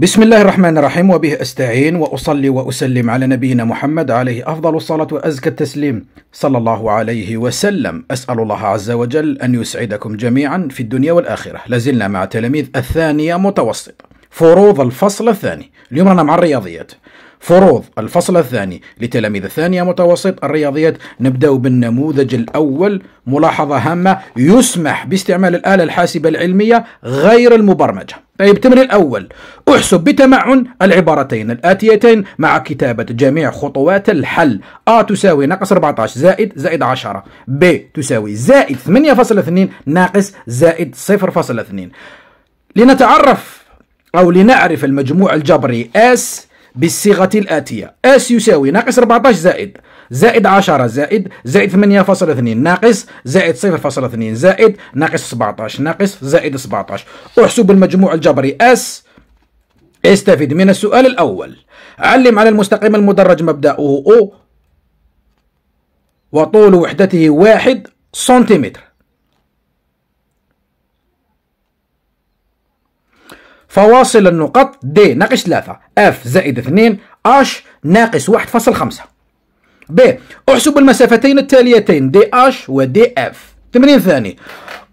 بسم الله الرحمن الرحيم وبه استعين واصلي واسلم على نبينا محمد عليه افضل الصلاه وازكى التسليم صلى الله عليه وسلم اسال الله عز وجل ان يسعدكم جميعا في الدنيا والاخره لازلنا مع تلاميذ الثانيه متوسطه فروض الفصل الثاني اليوم رانا مع الرياضيات فروض الفصل الثاني لتلاميذ الثانية متوسط الرياضيات نبدأ بالنموذج الأول ملاحظة هامة يسمح باستعمال الآلة الحاسبة العلمية غير المبرمجة طيب تمر الأول احسب بتمعن العبارتين الآتيتين مع كتابة جميع خطوات الحل أ تساوي ناقص 14 زائد زائد 10 ب تساوي زائد 8.2 ناقص زائد 0.2 لنتعرف أو لنعرف المجموع الجبري S بالصيغة الآتية اس يساوي ناقص 14 زائد زائد 10 زائد زائد 8.2 ناقص زائد 0.2 زائد ناقص 17 ناقص زائد 17 احسب المجموع الجبري اس استفد من السؤال الأول علم على المستقيم المدرج مبدأه او وطول وحدته واحد سنتيمتر فواصل النقط D ناقص 3 F زائد 2 H ناقص 1.5 ب احسب المسافتين التاليتين دي اش DF اف ثاني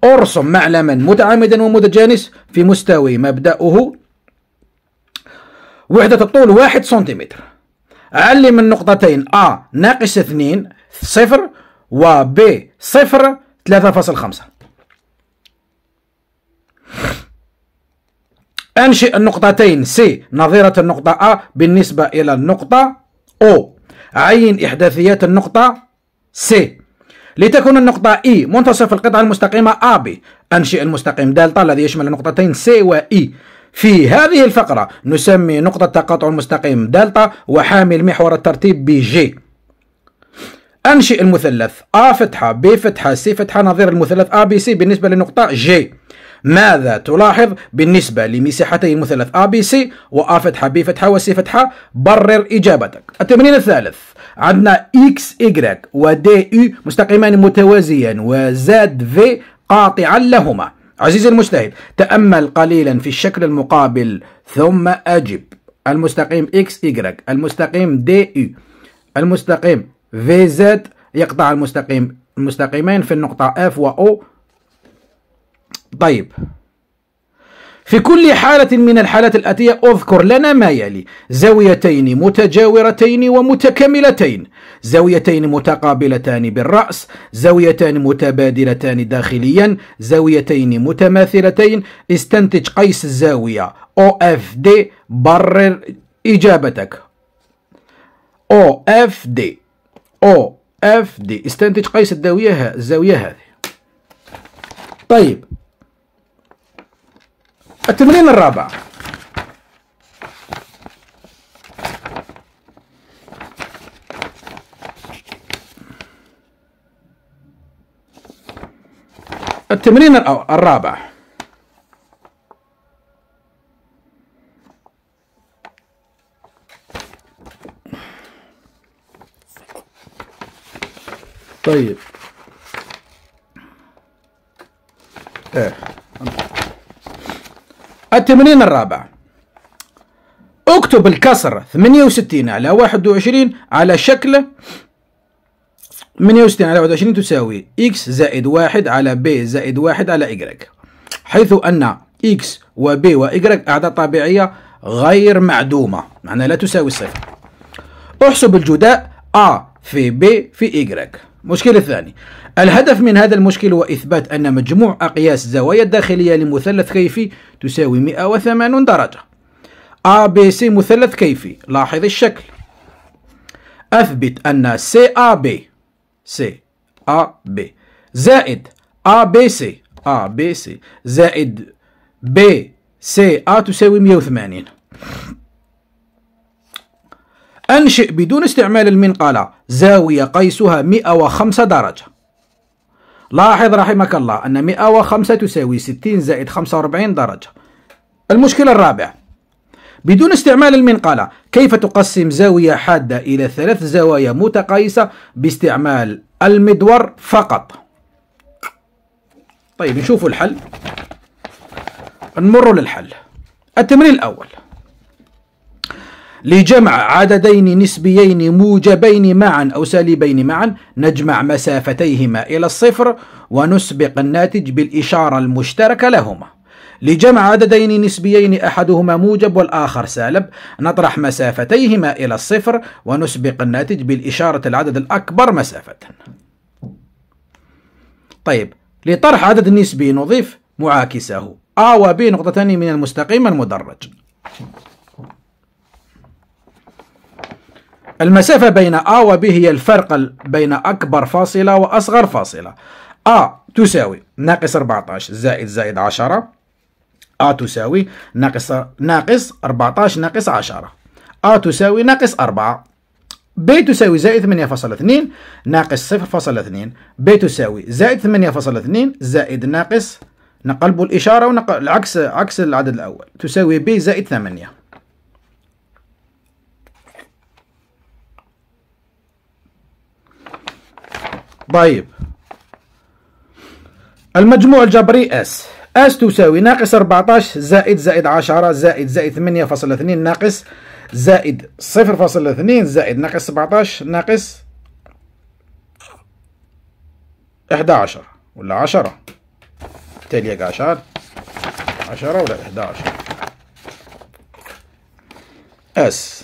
ارسم معلما متعامدا ومتجانس في مستوي مبدأه وحدة الطول واحد سنتيمتر علم النقطتين A ناقص 2 صفر و B صفر 3.5 أنشئ النقطتين سي نظيرة النقطة أ بالنسبة إلى النقطة أو عين إحداثيات النقطة سي لتكون النقطة إي منتصف القطعة المستقيمة AB أنشئ المستقيم دلتا الذي يشمل النقطتين سي وإي في هذه الفقرة نسمي نقطة تقاطع المستقيم دلتا وحامل محور الترتيب بجي أنشئ المثلث A فتحة B فتحة C فتحة نظير المثلث ABC بالنسبة للنقطة J ماذا تلاحظ بالنسبة لمساحتي المثلث ABC A فتحة B فتحة و C فتحة برر إجابتك التمرين الثالث عندنا إكس Y دي U مستقيمان متوازيا وزاد V قاطعا لهما عزيزي المجتهد تأمل قليلا في الشكل المقابل ثم أجب المستقيم إكس Y المستقيم دي U المستقيم VZ يقطع المستقيم المستقيمين في النقطة F و O طيب في كل حالة من الحالات الآتية أذكر لنا ما يلي زاويتين متجاورتين ومتكاملتين زاويتين متقابلتان بالرأس زاويتان متبادلتان داخليا زاويتين متماثلتين استنتج قيس الزاوية OFD برر إجابتك OFD OFD استنتج قيس الزاوية الزاوية هذه طيب التمرين الرابع التمرين الرابع طيب ايه التمرين الرابع اكتب الكسر 68 على 21 على شكل 68 على 21 تساوي x زائد 1 على b زائد 1 على y حيث أن x و b و y أعداد طبيعية غير معدومة معناها لا تساوي صفر احسب الجداء a في b في y المشكل الثاني الهدف من هذا المشكل هو إثبات أن مجموع أقياس الزوايا الداخلية لمثلث كيفي تساوي 180 درجة ABC مثلث كيفي لاحظ الشكل أثبت أن CAB CAB زائد ABC ABC زائد BCA تساوي 180 أنشئ بدون استعمال المنقلة زاوية قيسها 105 درجة لاحظ رحمك الله أن 105 تساوي 60 زائد 45 درجة المشكلة الرابعة بدون استعمال المنقلة كيف تقسم زاوية حادة إلى ثلاث زوايا متقايسة باستعمال المدور فقط طيب نشوف الحل نمر للحل التمرين الأول لجمع عددين نسبيين موجبين معا أو سالبين معا نجمع مسافتيهما إلى الصفر ونسبق الناتج بالإشارة المشتركة لهما لجمع عددين نسبيين أحدهما موجب والآخر سالب نطرح مسافتيهما إلى الصفر ونسبق الناتج بالإشارة العدد الأكبر مسافة طيب لطرح عدد نسبي نضيف معاكسه A و B نقطتان من المستقيم المدرج المسافة بين A و B هي الفرق بين أكبر فاصلة وأصغر فاصلة A تساوي ناقص 14 زائد زائد 10 A تساوي ناقص ناقص 14 ناقص 10 A تساوي ناقص 4 B تساوي زائد 8.2 ناقص 0.2 B تساوي زائد 8.2 زائد ناقص نقلب الإشارة ونقل العكس عكس العدد الأول تساوي B زائد 8 طيب المجموع الجبري S S تساوي ناقص 14 زائد زائد 10 زائد زائد 8.2 ناقص زائد 0.2 زائد ناقص 17 ناقص 11 ولا 10 تالي تاليك 10 10 ولا 11 S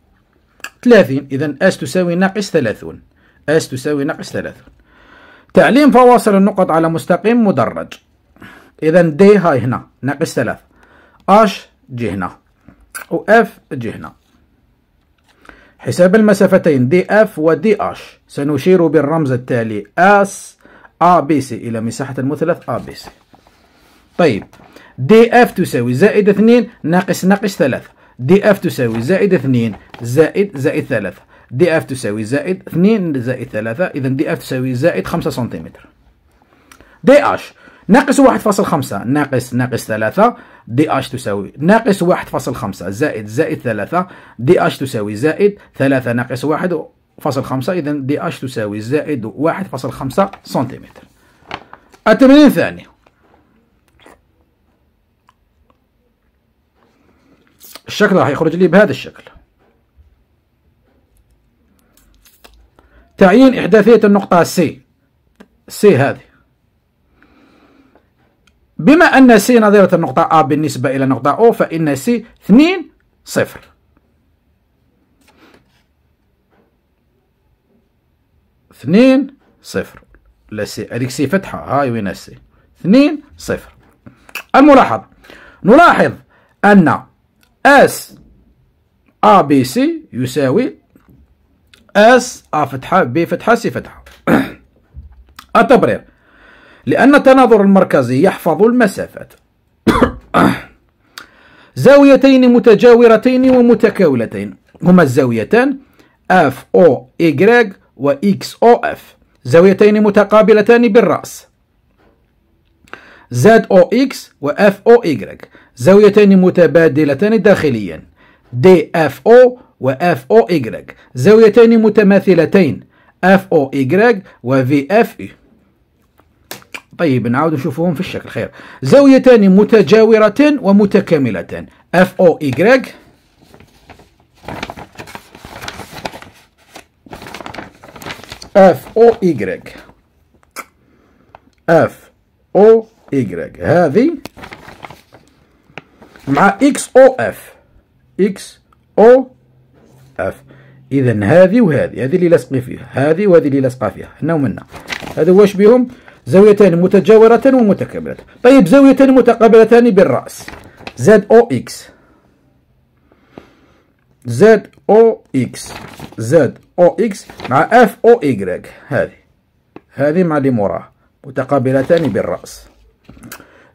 30 إذا اس تساوي ناقص 30 اس تساوي ناقص 30 تعليم فواصل النقط على مستقيم مدرج إذا دي هاي هنا ناقص 3 اش جي هنا و اف جي هنا حساب المسافتين دي اف ودي اش سنشير بالرمز التالي اس ا بي سي إلى مساحة المثلث ا بي سي طيب دي اف تساوي زائد 2 ناقص ناقص 3 دي اف تساوي زائد 2 زائد زائد 3 دي اف تساوي زائد 2 زائد 3 اذا دي اف تساوي زائد 5 سنتيمتر دي اش ناقص 1.5 ناقص ناقص 3 دي اش تساوي ناقص 1.5 زائد زائد 3 دي اش تساوي زائد 3 ناقص 1.5 اذا دي اش تساوي زائد 1.5 سنتيمتر التمرين الثاني الشكل راح يخرج لي بهذا الشكل تعيين إحداثية النقطة سي سي هذه بما أن سي نظيرة النقطة A بالنسبة إلى النقطة O فإن سي 2 صفر اثنين صفر لا سي هذيك سي فتحة هاي وين سي اثنين صفر الملاحظ نلاحظ أن اس ا بي سي يساوي اس ا فتحه ب فتحه سي فتحه التبرير لأن التناظر المركزي يحفظ المسافات زاويتين متجاورتين ومتكاولتين هما الزاويتان اف او اي و اكس او اف زاويتين متقابلتان بالرأس زد أو إكس وإف أو إيجريك زاويتان متبادلتان داخليا دي إف أو و اف أو إيجريك زاويتان متماثلتين إف أو و في إف إي طيب نعاود نشوفهم في الشكل خير زاويتان متجاورتان ومتكاملتان اف او ايغريك اف او ايغريك اف او إيكغيك هذه مع إكس أو إف إكس أو إف إذا هذه وهذه هذه اللي لاصقه فيها هذه وهذه اللي لاصقة فيها هنا ومنا هذا واش بهم زاويتان متجاورتان ومتكاملتان طيب زاويتان متقابلتان بالرأس زد أو إكس زد أو إكس زد أو إكس مع إف أو إيكغيك هذه هذه مع اللي موراها متقابلتان بالرأس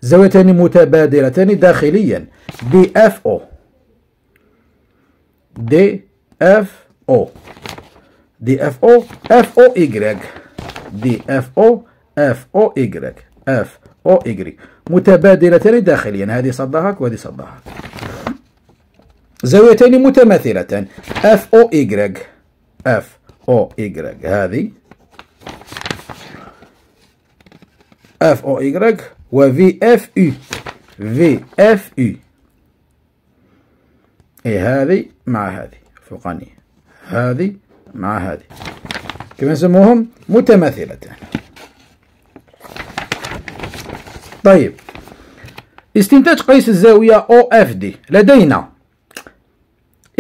زاويتان متبادلتان داخليا دي اف او دي اف او دي اف او اف او ايغريك دي اف او اف او ايغريك اف او ايغريك متبادلتان داخليا هذه صدهاك وهذه صدهاك زاويتان متماثلتان اف او ايغريك اف او ايغريك هذه اف او ايغريك اف VFU اي هذه مع هذه فوقانية هذه مع هذه كما نسموهم متماثلتان طيب استنتاج قيس الزاوية OFD لدينا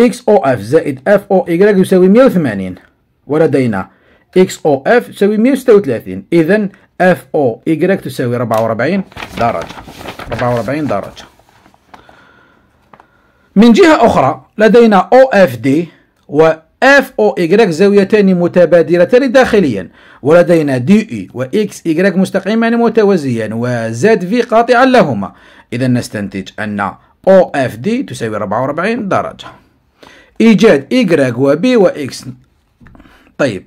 XOF زائد FOY يساوي 180 ولدينا XOF يساوي 136 إذا اف او y تساوي 44 درجة 44 درجة من جهة أخرى لدينا او اف دي و اف او FOY زاويتان متبادلتان داخليا ولدينا اي e و اكس XY مستقيمان متوازيان و زد في قاطعا لهما إذا نستنتج أن او اف دي تساوي 44 درجة إيجاد Y و بي و اكس طيب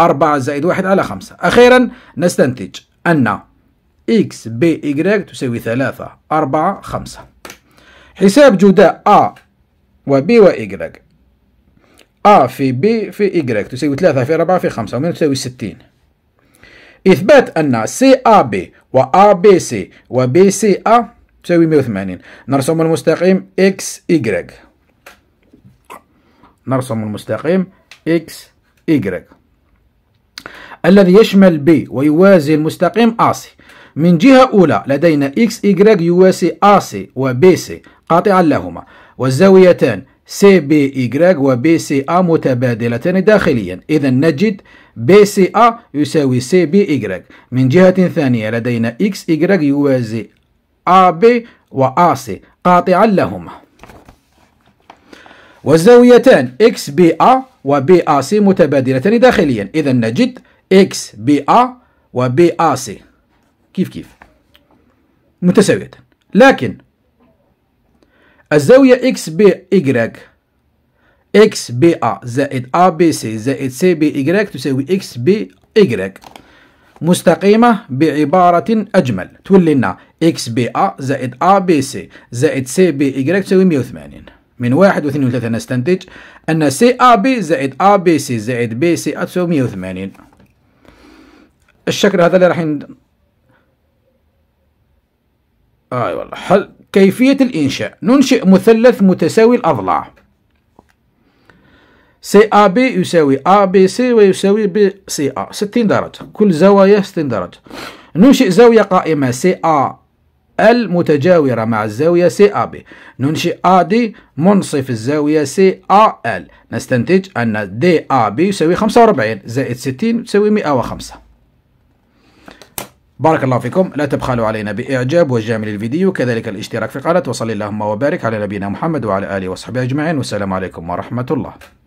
4 زائد 1 على 5 أخيرا نستنتج أن x b y تساوي 3 4 5 حساب جداء A و B و Y A في B في Y تساوي 3 في 4 في 5 ومن تساوي 60 إثبات أن CAB و ABC و BCA تساوي 180 نرسم المستقيم XY نرسم المستقيم XY الذي يشمل ب ويوازي المستقيم AC من جهة أولى لدينا إكس XY يواسي سي و سي قاطعا لهما والزاويتان سي بي وبي و ا متبادلتان داخليا إذا نجد بي سي ا يساوي سي بي CBY من جهة ثانية لدينا إكس XY يوازي AB و سي قاطعا لهما والزاويتان إكس بي أ وبي أ سي متبادلتان داخليا إذا نجد إكس بي أ وبي أ سي كيف كيف متساويتان لكن الزاوية إكس بي إيكغيك إكس بي أ زائد أ بي سي زائد سي بي إيكغيك تساوي إكس بي إيكغيك مستقيمة بعبارة أجمل تولي لنا إكس بي أ زائد أ بي سي زائد سي بي إيكغيك تساوي 180 من واحد واثنين وثلاثة نستنتج أن سي أ بي زائد أ بي سي زائد بي سي تساوي مية وثمانين الشكل هذا اللي راح ند... آه، آي آه والله حل كيفية الإنشاء ننشئ مثلث متساوي الأضلاع سي أ بي يساوي أ بي سي ويساوي بي سي أ ستين درجة كل زاوية ستين درجة ننشئ زاوية قائمة سي أ المتجاورة مع الزاوية سي بي ننشئ AD منصف الزاوية سي أل نستنتج أن DAB يساوي 45 زائد 60 تساوي 105 بارك الله فيكم لا تبخلوا علينا بإعجاب وجامل الفيديو كذلك الاشتراك في القناة وصلي اللهم وبارك على نبينا محمد وعلى آله وصحبه أجمعين والسلام عليكم ورحمة الله